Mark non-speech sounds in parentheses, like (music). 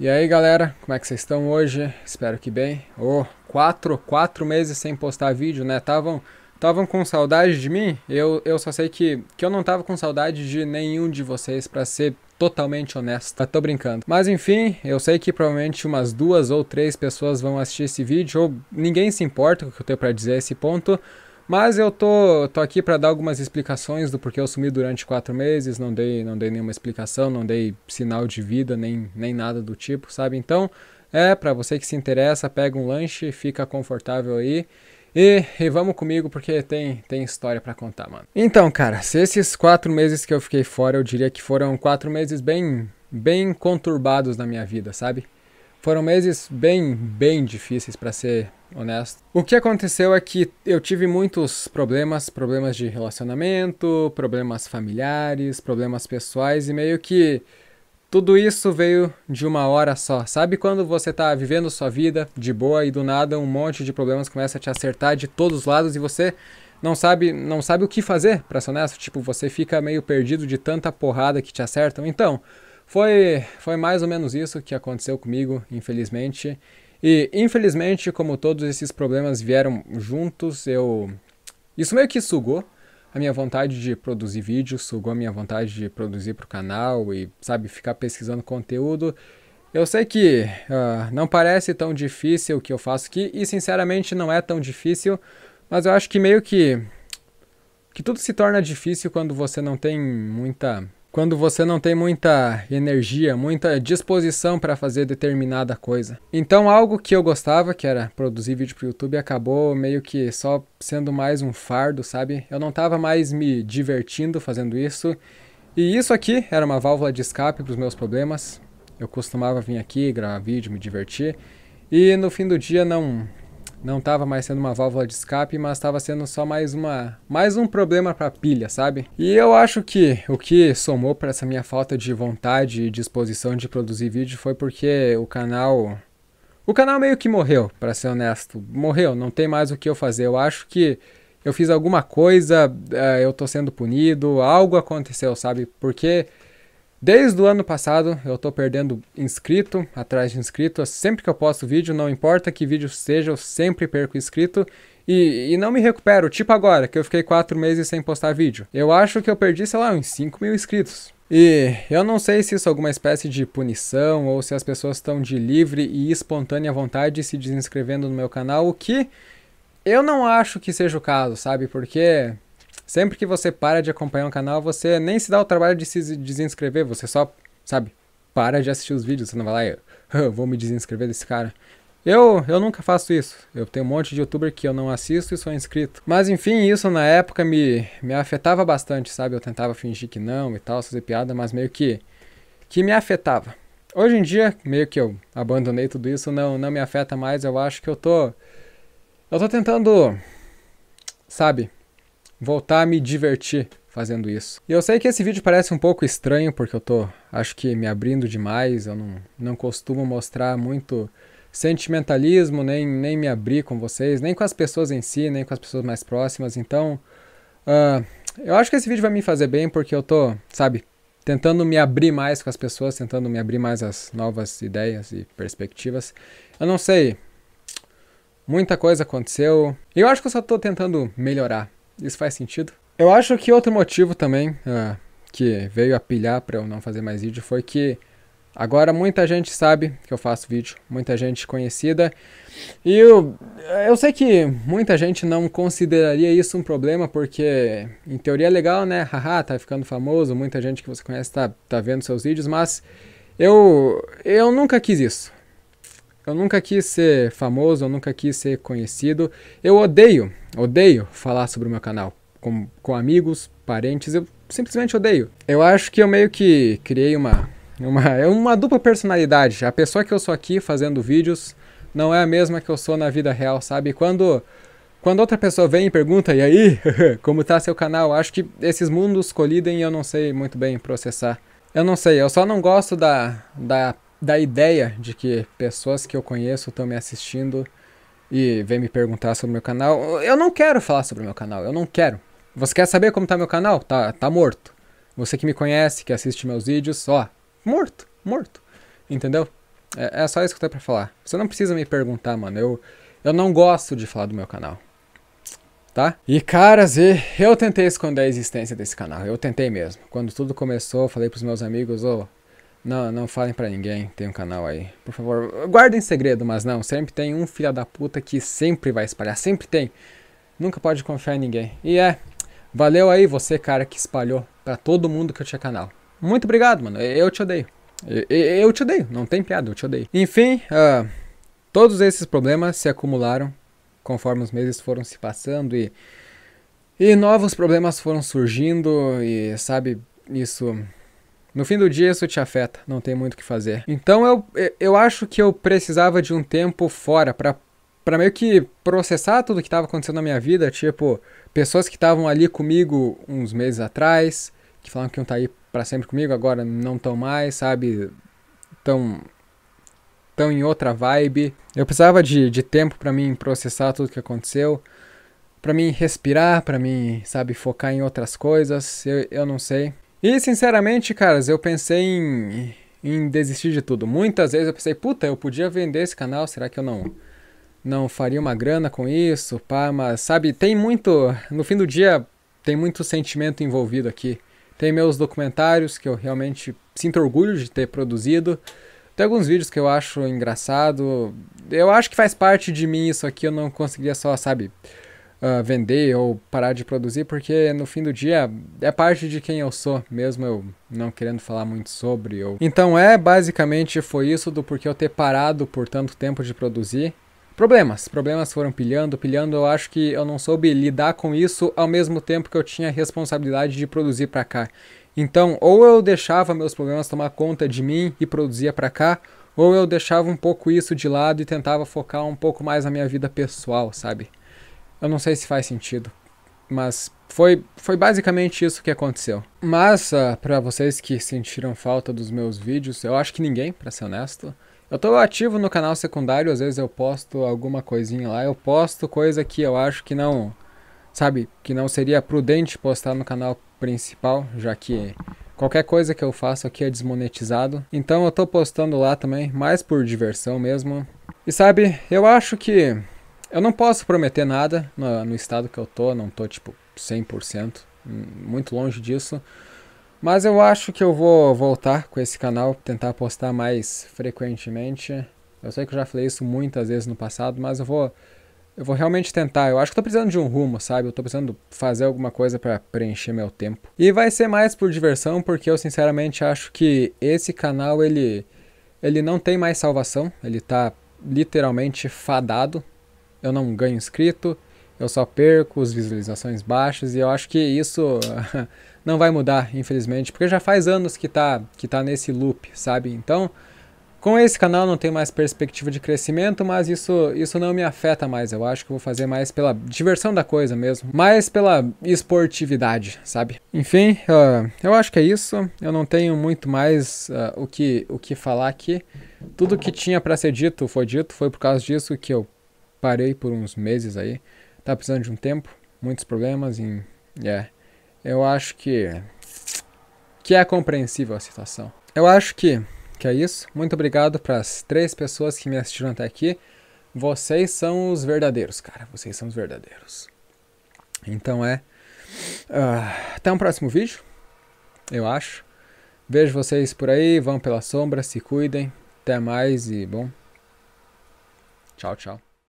E aí galera, como é que vocês estão hoje? Espero que bem. Ô, oh, quatro, quatro meses sem postar vídeo, né? Estavam tavam com saudade de mim? Eu, eu só sei que, que eu não tava com saudade de nenhum de vocês, para ser totalmente honesto, Tô brincando. Mas enfim, eu sei que provavelmente umas duas ou três pessoas vão assistir esse vídeo, ou ninguém se importa com o que eu tenho pra dizer a esse ponto. Mas eu tô, tô aqui para dar algumas explicações do porquê eu sumi durante quatro meses, não dei, não dei nenhuma explicação, não dei sinal de vida, nem, nem nada do tipo, sabe? Então, é, para você que se interessa, pega um lanche, fica confortável aí. E, e vamos comigo porque tem, tem história para contar, mano. Então, cara, se esses quatro meses que eu fiquei fora, eu diria que foram quatro meses bem, bem conturbados na minha vida, sabe? Foram meses bem, bem difíceis para ser, honesto. O que aconteceu é que eu tive muitos problemas, problemas de relacionamento, problemas familiares, problemas pessoais e meio que tudo isso veio de uma hora só. Sabe quando você tá vivendo sua vida de boa e do nada um monte de problemas começa a te acertar de todos os lados e você não sabe, não sabe o que fazer, para ser honesto, tipo, você fica meio perdido de tanta porrada que te acertam. Então, foi foi mais ou menos isso que aconteceu comigo, infelizmente. E infelizmente, como todos esses problemas vieram juntos, eu isso meio que sugou a minha vontade de produzir vídeos, sugou a minha vontade de produzir para o canal e, sabe, ficar pesquisando conteúdo. Eu sei que uh, não parece tão difícil o que eu faço aqui e, sinceramente, não é tão difícil, mas eu acho que meio que que tudo se torna difícil quando você não tem muita quando você não tem muita energia, muita disposição para fazer determinada coisa. Então, algo que eu gostava, que era produzir vídeo para o YouTube, acabou meio que só sendo mais um fardo, sabe? Eu não estava mais me divertindo fazendo isso. E isso aqui era uma válvula de escape para os meus problemas. Eu costumava vir aqui, gravar vídeo, me divertir. E no fim do dia não não estava mais sendo uma válvula de escape, mas estava sendo só mais uma mais um problema para pilha, sabe? E eu acho que o que somou para essa minha falta de vontade e disposição de produzir vídeo foi porque o canal o canal meio que morreu, para ser honesto. Morreu, não tem mais o que eu fazer. Eu acho que eu fiz alguma coisa, eh, eu tô sendo punido, algo aconteceu, sabe? Porque Desde o ano passado eu estou perdendo inscrito atrás de inscrito. Sempre que eu posto vídeo, não importa que vídeo seja, eu sempre perco inscrito. E, e não me recupero, tipo agora, que eu fiquei 4 meses sem postar vídeo. Eu acho que eu perdi, sei lá, uns 5 mil inscritos. E eu não sei se isso é alguma espécie de punição ou se as pessoas estão de livre e espontânea vontade se desinscrevendo no meu canal, o que eu não acho que seja o caso, sabe? Porque Sempre que você para de acompanhar um canal, você nem se dá o trabalho de se desinscrever, você só, sabe, para de assistir os vídeos, você não vai lá e eu vou me desinscrever desse cara. Eu, eu nunca faço isso. Eu tenho um monte de youtuber que eu não assisto e sou inscrito. Mas enfim, isso na época me, me afetava bastante, sabe? Eu tentava fingir que não e tal, fazer piada, mas meio que que me afetava. Hoje em dia, meio que eu abandonei tudo isso, não, não me afeta mais. Eu acho que eu tô eu tô tentando sabe, voltar a me divertir fazendo isso. E eu sei que esse vídeo parece um pouco estranho, porque eu tô, acho que, me abrindo demais, eu não, não costumo mostrar muito sentimentalismo, nem, nem me abrir com vocês, nem com as pessoas em si, nem com as pessoas mais próximas, então... Uh, eu acho que esse vídeo vai me fazer bem, porque eu tô, sabe, tentando me abrir mais com as pessoas, tentando me abrir mais às novas ideias e perspectivas. Eu não sei, muita coisa aconteceu, eu acho que eu só tô tentando melhorar, isso faz sentido? Eu acho que outro motivo também uh, que veio a pilhar para eu não fazer mais vídeo foi que agora muita gente sabe que eu faço vídeo, muita gente conhecida. E eu, eu sei que muita gente não consideraria isso um problema porque, em teoria, é legal, né? Haha, tá ficando famoso, muita gente que você conhece tá, tá vendo seus vídeos, mas eu, eu nunca quis isso. Eu nunca quis ser famoso, eu nunca quis ser conhecido. Eu odeio, odeio falar sobre o meu canal com, com amigos, parentes, eu simplesmente odeio. Eu acho que eu meio que criei uma uma é uma dupla personalidade. A pessoa que eu sou aqui fazendo vídeos não é a mesma que eu sou na vida real, sabe? Quando quando outra pessoa vem e pergunta, e aí, (laughs) como tá seu canal? Acho que esses mundos colidem e eu não sei muito bem processar. Eu não sei, eu só não gosto da, da da ideia de que pessoas que eu conheço estão me assistindo e vêm me perguntar sobre meu canal. Eu não quero falar sobre meu canal, eu não quero. Você quer saber como tá meu canal? Tá, tá morto. Você que me conhece, que assiste meus vídeos, ó, morto, morto. Entendeu? É, é só isso que eu tenho pra falar. Você não precisa me perguntar, mano. Eu, eu não gosto de falar do meu canal. Tá? E caras, e eu tentei esconder a existência desse canal. Eu tentei mesmo. Quando tudo começou, eu falei pros meus amigos, ô, oh, não, não falem para ninguém, tem um canal aí. Por favor, guardem segredo, mas não, sempre tem um filho da puta que sempre vai espalhar, sempre tem. Nunca pode confiar em ninguém. E é, valeu aí você, cara, que espalhou para todo mundo que eu tinha canal. Muito obrigado, mano, eu te odeio. Eu, te odeio, não tem piada, eu te odeio. Enfim, uh, todos esses problemas se acumularam conforme os meses foram se passando e, e novos problemas foram surgindo e, sabe, isso no fim do dia, isso te afeta, não tem muito o que fazer. Então eu, eu acho que eu precisava de um tempo fora para para meio que processar tudo que estava acontecendo na minha vida, tipo, pessoas que estavam ali comigo uns meses atrás, que falavam que iam estar tá aí para sempre comigo, agora não estão mais, sabe? Tão tão em outra vibe. Eu precisava de, de tempo para mim processar tudo que aconteceu, para mim respirar, para mim, sabe, focar em outras coisas. Eu, eu não sei. E sinceramente, caras, eu pensei em, em desistir de tudo. Muitas vezes eu pensei, puta, eu podia vender esse canal, será que eu não não faria uma grana com isso? Pá, mas sabe, tem muito, no fim do dia tem muito sentimento envolvido aqui. Tem meus documentários que eu realmente sinto orgulho de ter produzido. Tem alguns vídeos que eu acho engraçado. Eu acho que faz parte de mim isso aqui, eu não conseguia só, sabe, uh, vender ou parar de produzir, porque no fim do dia é parte de quem eu sou, mesmo eu não querendo falar muito sobre. Ou... Então é basicamente foi isso do porquê eu ter parado por tanto tempo de produzir. Problemas, problemas foram pilhando, pilhando. Eu acho que eu não soube lidar com isso ao mesmo tempo que eu tinha responsabilidade de produzir para cá. Então, ou eu deixava meus problemas tomar conta de mim e produzia para cá, ou eu deixava um pouco isso de lado e tentava focar um pouco mais na minha vida pessoal, sabe? Eu não sei se faz sentido, mas foi, foi basicamente isso que aconteceu. Mas, uh, ah, para vocês que sentiram falta dos meus vídeos, eu acho que ninguém, para ser honesto. Eu tô ativo no canal secundário, às vezes eu posto alguma coisinha lá, eu posto coisa que eu acho que não, sabe, que não seria prudente postar no canal principal, já que qualquer coisa que eu faço aqui é desmonetizado. Então eu tô postando lá também, mais por diversão mesmo. E sabe, eu acho que eu não posso prometer nada no, no, estado que eu tô, não tô tipo 100%, hum, muito longe disso. Mas eu acho que eu vou voltar com esse canal, tentar postar mais frequentemente. Eu sei que eu já falei isso muitas vezes no passado, mas eu vou eu vou realmente tentar. Eu acho que tô precisando de um rumo, sabe? Eu tô precisando fazer alguma coisa para preencher meu tempo. E vai ser mais por diversão, porque eu sinceramente acho que esse canal ele ele não tem mais salvação, ele tá literalmente fadado eu não ganho inscrito, eu só perco as visualizações baixas e eu acho que isso (laughs) não vai mudar, infelizmente, porque já faz anos que tá, que tá nesse loop, sabe? Então, com esse canal não tem mais perspectiva de crescimento, mas isso, isso não me afeta mais. Eu acho que vou fazer mais pela diversão da coisa mesmo, mais pela esportividade, sabe? Enfim, uh, eu acho que é isso. Eu não tenho muito mais uh, o, que, o que falar aqui. Tudo que tinha para ser dito foi dito, foi por causa disso que eu parei por uns meses aí. Tá precisando de um tempo, muitos problemas e é, Eu acho que. Que é compreensível a situação. Eu acho que. Que é isso. Muito obrigado para as três pessoas que me assistiram até aqui. Vocês são os verdadeiros, cara. Vocês são os verdadeiros. Então é. Uh, até um próximo vídeo. Eu acho. Vejo vocês por aí. Vão pela sombra. Se cuidem. Até mais e bom. Tchau, tchau.